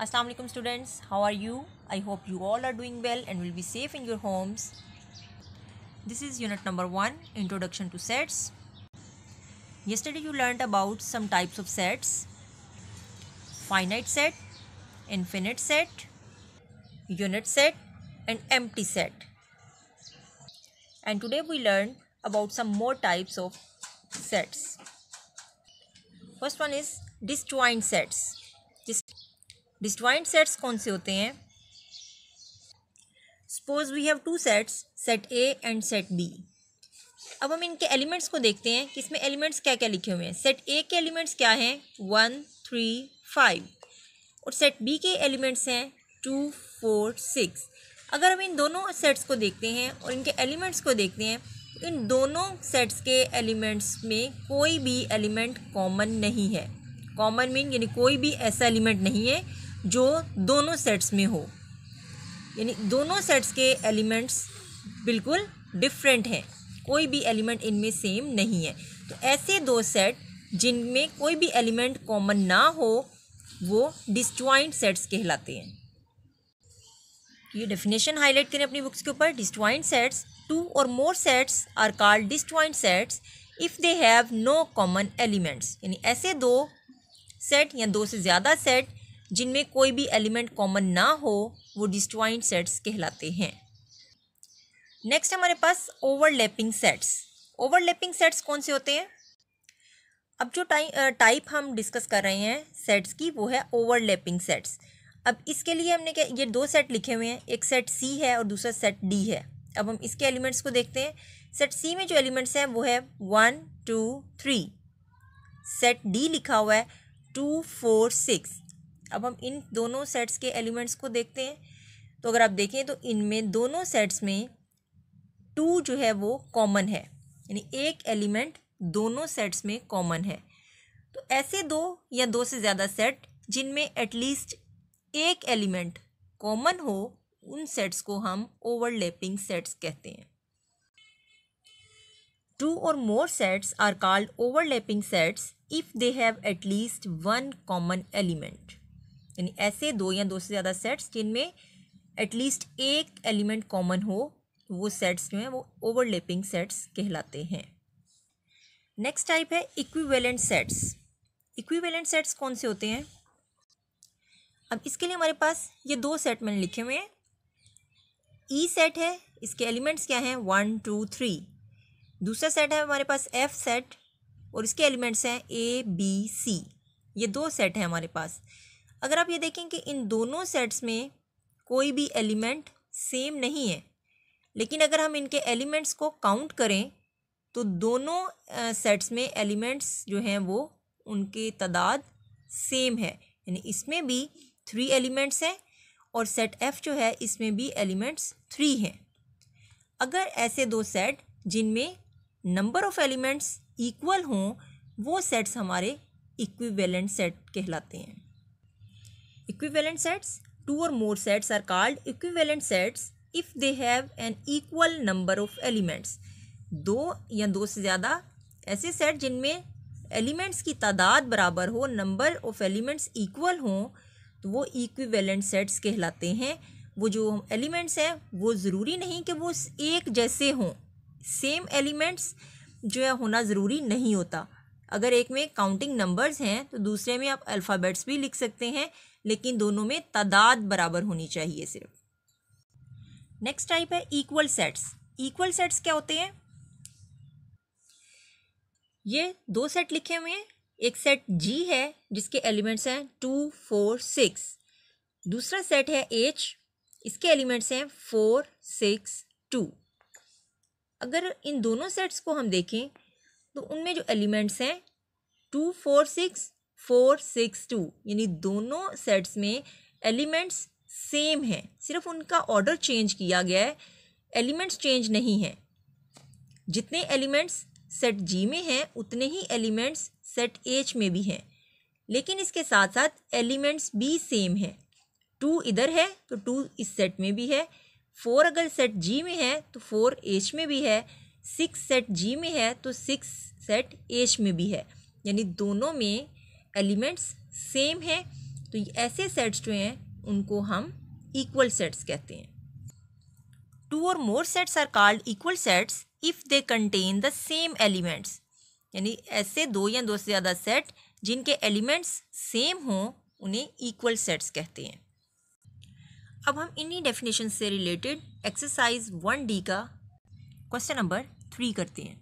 Assalamu alaikum students how are you I hope you all are doing well and will be safe in your homes this is unit number 1 introduction to sets yesterday you learned about some types of sets finite set infinite set unit set and empty set and today we learned about some more types of sets first one is disjoint sets disjoint sets कौन से होते हैं suppose we have two sets set A and set B अब हम इनके elements को देखते हैं कि इसमें एलिमेंट्स क्या क्या लिखे हुए हैं सेट ए के एलिमेंट्स क्या हैं वन थ्री फाइव और सेट बी के एलिमेंट्स हैं टू फोर सिक्स अगर हम इन दोनों सेट्स को देखते हैं और इनके एलिमेंट्स को देखते हैं तो इन दोनों सेट्स के एलिमेंट्स में कोई भी एलिमेंट कॉमन नहीं है कॉमन मीन यानी कोई भी ऐसा एलिमेंट नहीं है जो दोनों सेट्स में हो यानी दोनों सेट्स के एलिमेंट्स बिल्कुल डिफरेंट हैं कोई भी एलिमेंट इनमें सेम नहीं है तो ऐसे दो सेट जिनमें कोई भी एलिमेंट कॉमन ना हो वो डिस्ट्वाइंट सेट्स कहलाते हैं ये डेफिनेशन हाईलाइट करें अपनी बुक्स के ऊपर डिस्ट्वाइंट sets two or more sets are called disjoint sets if they have no common elements यानी ऐसे दो सेट या दो से ज़्यादा सेट जिनमें कोई भी एलिमेंट कॉमन ना हो वो डिस्ट्रॉइंट सेट्स कहलाते हैं नेक्स्ट हमारे पास ओवरलैपिंग सेट्स ओवरलैपिंग सेट्स कौन से होते हैं अब जो टाइ टाइप हम डिस्कस कर रहे हैं सेट्स की वो है ओवरलैपिंग सेट्स अब इसके लिए हमने क्या ये दो सेट लिखे हुए हैं एक सेट सी है और दूसरा सेट डी है अब हम इसके एलिमेंट्स को देखते हैं सेट सी में जो एलिमेंट्स हैं वो है one two three set D लिखा हुआ है टू फोर सिक्स अब हम इन दोनों सेट्स के एलिमेंट्स को देखते हैं तो अगर आप देखें तो इनमें दोनों सेट्स में टू जो है वो कॉमन है यानी एक एलिमेंट दोनों सेट्स में कॉमन है तो ऐसे दो या दो से ज़्यादा सेट जिनमें एटलीस्ट एक एलिमेंट कॉमन हो उन सेट्स को हम ओवरलैपिंग सेट्स कहते हैं two or more sets are called overlapping sets if they have at least one common element यानी ऐसे दो या दो से ज़्यादा सेट्स जिनमें एटलीस्ट एक एलिमेंट कॉमन हो वो सेट्स जो हैं वो ओवरलेपिंग सेट्स कहलाते हैं नेक्स्ट टाइप है इक्विवेलेंट सेट्स इक्विवेलेंट सेट्स कौन से होते हैं अब इसके लिए हमारे पास ये दो सेट मैंने लिखे हुए हैं ई e सेट है इसके एलिमेंट्स क्या हैं वन टू थ्री दूसरा सेट है हमारे पास एफ सेट और इसके एलिमेंट्स हैं ए बी सी ये दो सेट हैं हमारे पास अगर आप ये देखें कि इन दोनों सेट्स में कोई भी एलिमेंट सेम नहीं है लेकिन अगर हम इनके एलिमेंट्स को काउंट करें तो दोनों सेट्स में एलिमेंट्स जो हैं वो उनके तादाद सेम है यानी इसमें भी थ्री एलिमेंट्स हैं और सेट एफ़ जो है इसमें भी एलिमेंट्स थ्री हैं अगर ऐसे दो सेट जिनमें नंबर ऑफ़ एलिमेंट्स इक्वल हों वो सेट्स हमारे इक्विवेलेंट सेट कहलाते हैं Equivalent sets two or more sets are called equivalent sets if they have an equal number of elements दो या दो से ज़्यादा ऐसे सेट जिनमें एलिमेंट्स की तादाद बराबर हो नंबर ऑफ एलिमेंट्स इक्वल हों तो वो इक्विवेलेंट सेट्स कहलाते हैं वो जो एलिमेंट्स हैं वो ज़रूरी नहीं कि वो एक जैसे हों सेम एलिमेंट्स जो है होना ज़रूरी नहीं होता अगर एक में काउंटिंग नंबर्स हैं तो दूसरे में आप अल्फ़ाबेट्स भी लिख सकते हैं लेकिन दोनों में तादाद बराबर होनी चाहिए सिर्फ नेक्स्ट टाइप है इक्वल सेट्स इक्वल सेट्स क्या होते हैं ये दो सेट लिखे हुए हैं एक सेट जी है जिसके एलिमेंट्स हैं टू फोर सिक्स दूसरा सेट है एच इसके एलिमेंट्स हैं फोर सिक्स टू अगर इन दोनों सेट्स को हम देखें तो उनमें जो एलिमेंट्स हैं two four six four six two यानी दोनों सेट्स में एलिमेंट्स सेम हैं सिर्फ उनका ऑर्डर चेंज किया गया है एलिमेंट्स चेंज नहीं हैं जितने एलिमेंट्स सेट जी में हैं उतने ही एलिमेंट्स सेट एच में भी हैं लेकिन इसके साथ साथ एलिमेंट्स भी सेम हैं टू इधर है तो टू इस सेट में भी है फोर अगर सेट जी में है तो फोर एच में भी है सिक्स सेट जी में है तो सिक्स सेट एच में भी है यानी दोनों में एलिमेंट्स सेम है तो ऐसे सेट्स जो हैं उनको हम इक्वल सेट्स कहते हैं two or more sets are called equal sets if they contain the same elements यानी ऐसे दो या दो से ज़्यादा सेट जिनके एलिमेंट्स सेम हों उन्हें इक्वल सेट्स कहते हैं अब हम इन्हीं डेफिनेशन से रिलेटेड एक्सरसाइज वन डी का क्वेश्चन नंबर थ्री करते हैं